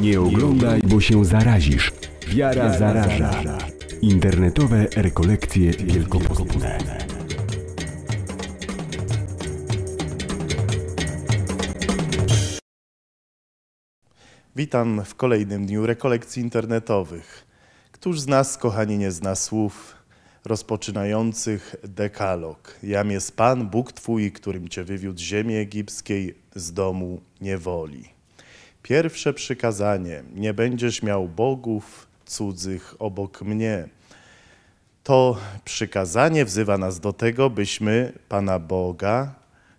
Nie oglądaj, bo się zarazisz. Wiara zaraża. Internetowe rekolekcje wielkopostne. Witam w kolejnym dniu rekolekcji internetowych. Któż z nas, kochani, nie zna słów rozpoczynających dekalog? Jam jest Pan, Bóg Twój, którym Cię wywiódł z ziemi egipskiej, z domu niewoli. Pierwsze przykazanie: nie będziesz miał bogów cudzych obok mnie. To przykazanie wzywa nas do tego, byśmy Pana Boga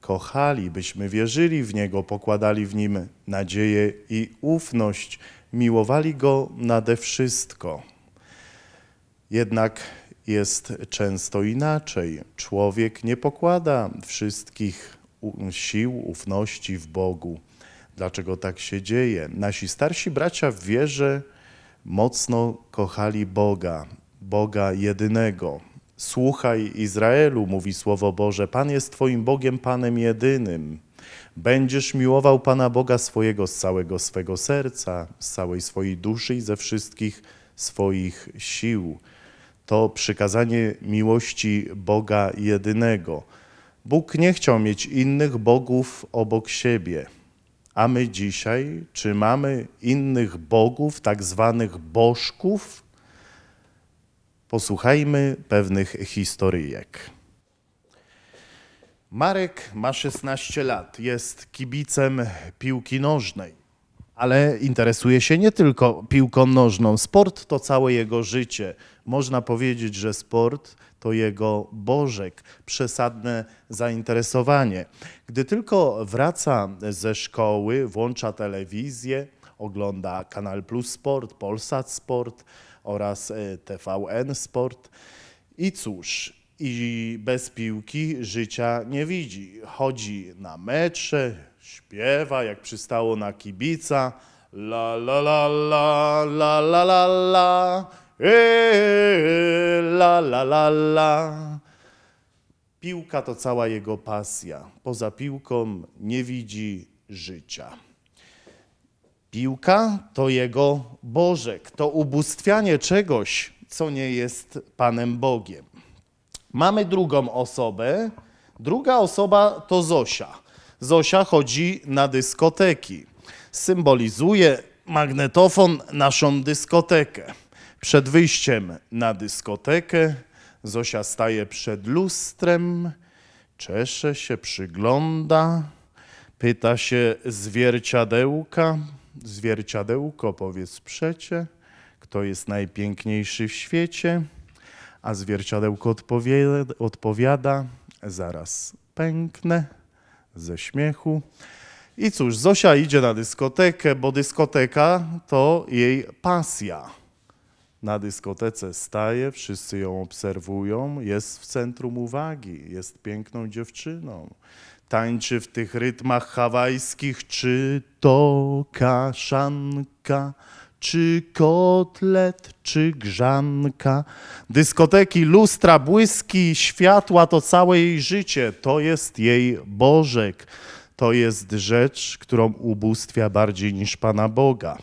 kochali, byśmy wierzyli w Niego, pokładali w Nim nadzieję i ufność, miłowali Go nade wszystko. Jednak jest często inaczej. Człowiek nie pokłada wszystkich sił, ufności w Bogu dlaczego tak się dzieje. Nasi starsi bracia w wierze mocno kochali Boga, Boga jedynego. Słuchaj Izraelu, mówi Słowo Boże, Pan jest Twoim Bogiem, Panem jedynym. Będziesz miłował Pana Boga swojego z całego swego serca, z całej swojej duszy i ze wszystkich swoich sił. To przykazanie miłości Boga jedynego. Bóg nie chciał mieć innych bogów obok siebie. A my dzisiaj, czy mamy innych bogów, tak zwanych bożków? Posłuchajmy pewnych historyjek. Marek ma 16 lat, jest kibicem piłki nożnej ale interesuje się nie tylko piłką nożną. Sport to całe jego życie. Można powiedzieć, że sport to jego bożek, przesadne zainteresowanie. Gdy tylko wraca ze szkoły, włącza telewizję, ogląda Kanal Plus Sport, Polsat Sport oraz e, TVN Sport. I cóż, i bez piłki życia nie widzi. Chodzi na mecze, Śpiewa, jak przystało na kibica. La la la la, la la la la, e, la la la la. Piłka to cała jego pasja. Poza piłką nie widzi życia. Piłka to jego bożek, to ubóstwianie czegoś, co nie jest Panem Bogiem. Mamy drugą osobę. Druga osoba to Zosia. Zosia chodzi na dyskoteki. Symbolizuje magnetofon naszą dyskotekę. Przed wyjściem na dyskotekę Zosia staje przed lustrem, czesze się, przygląda, pyta się zwierciadełka. Zwierciadełko, powiedz przecie, kto jest najpiękniejszy w świecie? A zwierciadełko odpowiada, odpowiada zaraz pęknę ze śmiechu. I cóż, Zosia idzie na dyskotekę, bo dyskoteka to jej pasja. Na dyskotece staje, wszyscy ją obserwują, jest w centrum uwagi, jest piękną dziewczyną. Tańczy w tych rytmach hawajskich, czy to kaszanka czy kotlet, czy grzanka. Dyskoteki, lustra, błyski, światła to całe jej życie, to jest jej Bożek. To jest rzecz, którą ubóstwia bardziej niż Pana Boga.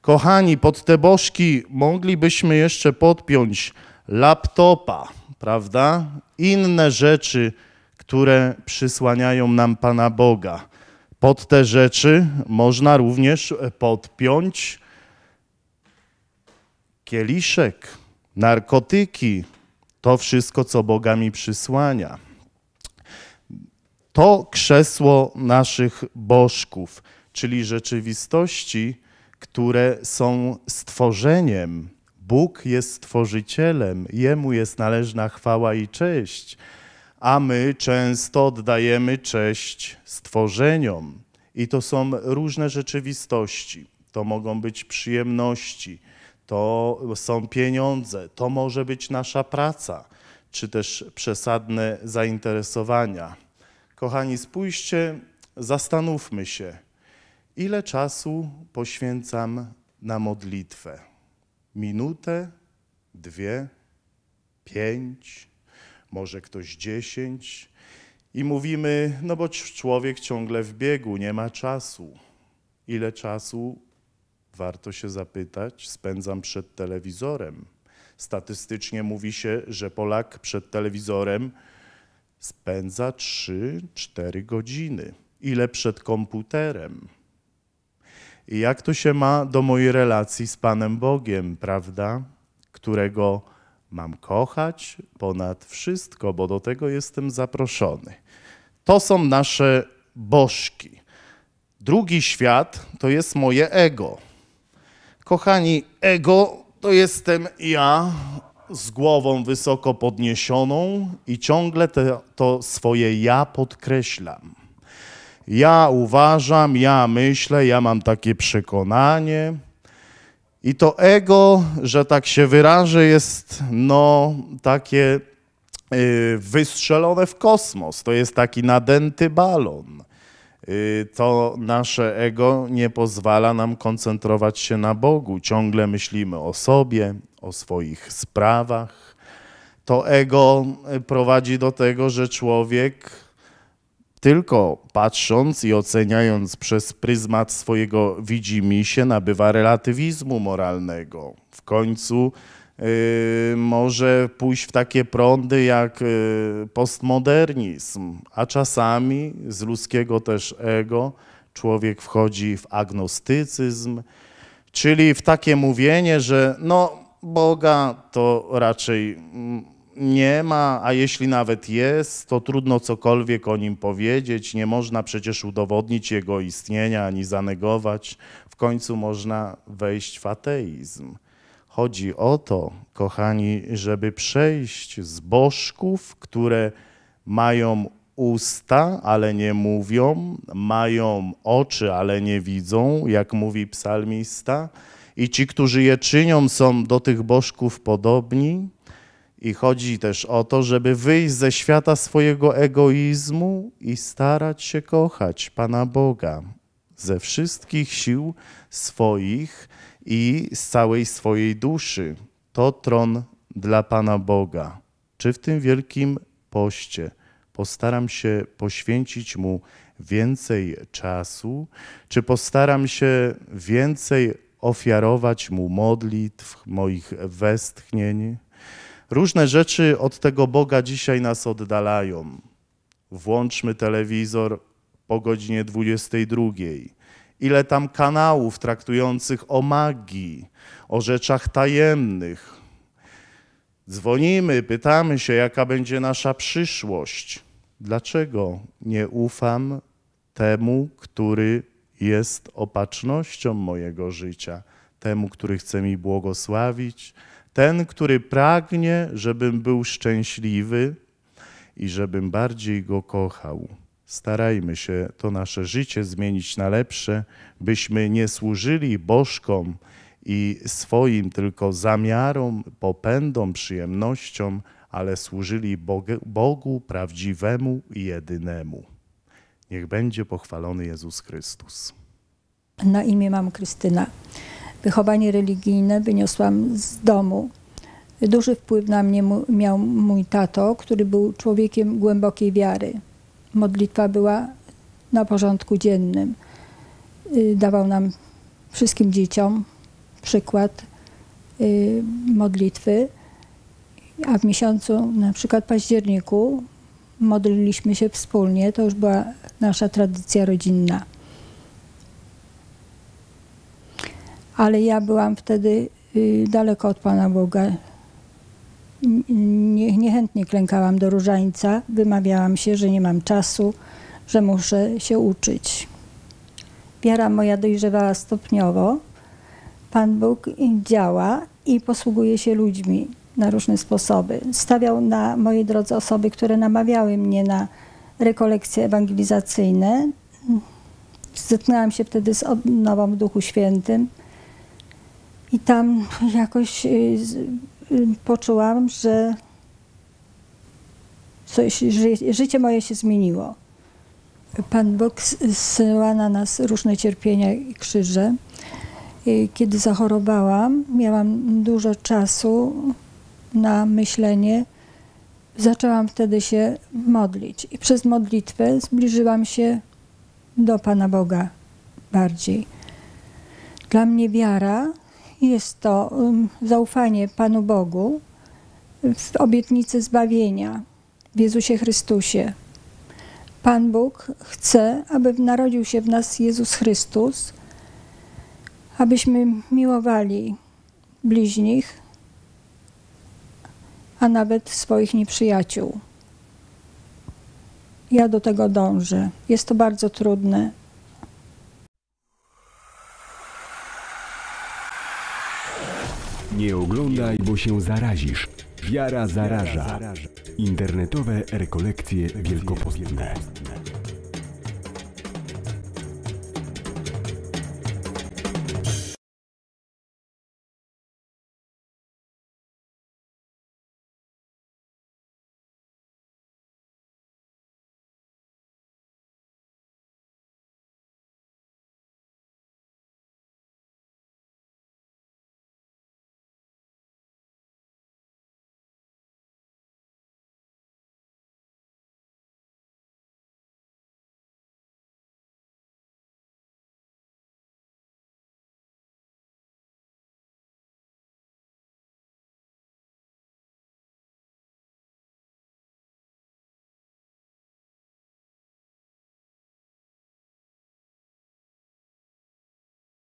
Kochani, pod te bożki moglibyśmy jeszcze podpiąć laptopa, prawda? Inne rzeczy, które przysłaniają nam Pana Boga. Pod te rzeczy można również podpiąć kieliszek, narkotyki, to wszystko, co Boga mi przysłania. To krzesło naszych bożków, czyli rzeczywistości, które są stworzeniem. Bóg jest stworzycielem, Jemu jest należna chwała i cześć, a my często oddajemy cześć stworzeniom. I to są różne rzeczywistości. To mogą być przyjemności, to są pieniądze, to może być nasza praca, czy też przesadne zainteresowania. Kochani, spójrzcie, zastanówmy się, ile czasu poświęcam na modlitwę? Minutę, dwie, pięć, może ktoś dziesięć. I mówimy, no bo człowiek ciągle w biegu, nie ma czasu. Ile czasu warto się zapytać, spędzam przed telewizorem. Statystycznie mówi się, że Polak przed telewizorem spędza 3-4 godziny. Ile przed komputerem? I jak to się ma do mojej relacji z Panem Bogiem, prawda? Którego mam kochać ponad wszystko, bo do tego jestem zaproszony. To są nasze bożki. Drugi świat to jest moje ego. Kochani, ego to jestem ja z głową wysoko podniesioną i ciągle te, to swoje ja podkreślam. Ja uważam, ja myślę, ja mam takie przekonanie. I to ego, że tak się wyrażę, jest no takie yy, wystrzelone w kosmos. To jest taki nadęty balon. Y, to nasze ego nie pozwala nam koncentrować się na Bogu. Ciągle myślimy o sobie, o swoich sprawach. To ego y, prowadzi do tego, że człowiek tylko patrząc i oceniając przez pryzmat swojego widzimisię nabywa relatywizmu moralnego. W końcu Yy, może pójść w takie prądy jak yy, postmodernizm, a czasami z ludzkiego też ego człowiek wchodzi w agnostycyzm, czyli w takie mówienie, że no Boga to raczej mm, nie ma, a jeśli nawet jest, to trudno cokolwiek o nim powiedzieć, nie można przecież udowodnić jego istnienia ani zanegować. W końcu można wejść w ateizm. Chodzi o to, kochani, żeby przejść z bożków, które mają usta, ale nie mówią, mają oczy, ale nie widzą, jak mówi psalmista, i ci, którzy je czynią, są do tych bożków podobni. I chodzi też o to, żeby wyjść ze świata swojego egoizmu i starać się kochać Pana Boga ze wszystkich sił swoich i z całej swojej duszy. To tron dla Pana Boga. Czy w tym wielkim poście postaram się poświęcić mu więcej czasu, czy postaram się więcej ofiarować mu modlitw, moich westchnień? Różne rzeczy od tego Boga dzisiaj nas oddalają. Włączmy telewizor po godzinie 22 ile tam kanałów traktujących o magii, o rzeczach tajemnych. Dzwonimy, pytamy się, jaka będzie nasza przyszłość. Dlaczego nie ufam temu, który jest opatrznością mojego życia, temu, który chce mi błogosławić, ten, który pragnie, żebym był szczęśliwy i żebym bardziej go kochał? Starajmy się to nasze życie zmienić na lepsze, byśmy nie służyli bożkom i swoim tylko zamiarom, popędom, przyjemnościom, ale służyli Bogu, Bogu prawdziwemu i jedynemu. Niech będzie pochwalony Jezus Chrystus. Na imię mam Krystyna. Wychowanie religijne wyniosłam z domu. Duży wpływ na mnie miał mój tato, który był człowiekiem głębokiej wiary modlitwa była na porządku dziennym. Y, dawał nam wszystkim dzieciom przykład y, modlitwy, a w miesiącu, na przykład październiku, modliliśmy się wspólnie. To już była nasza tradycja rodzinna. Ale ja byłam wtedy y, daleko od Pana Boga nie, niechętnie klękałam do różańca, wymawiałam się, że nie mam czasu, że muszę się uczyć. Wiara moja dojrzewała stopniowo. Pan Bóg działa i posługuje się ludźmi na różne sposoby. Stawiał na mojej drodze osoby, które namawiały mnie na rekolekcje ewangelizacyjne. Zetknęłam się wtedy z odnową w Duchu Świętym i tam jakoś y, poczułam, że coś, życie moje się zmieniło. Pan Bóg zsyła na nas różne cierpienia i krzyże. I kiedy zachorowałam, miałam dużo czasu na myślenie. Zaczęłam wtedy się modlić i przez modlitwę zbliżyłam się do Pana Boga bardziej. Dla mnie wiara jest to zaufanie Panu Bogu w obietnicy zbawienia w Jezusie Chrystusie. Pan Bóg chce, aby narodził się w nas Jezus Chrystus, abyśmy miłowali bliźnich, a nawet swoich nieprzyjaciół. Ja do tego dążę. Jest to bardzo trudne, Nie oglądaj, bo się zarazisz. Wiara zaraża. Internetowe rekolekcje wielkopostne.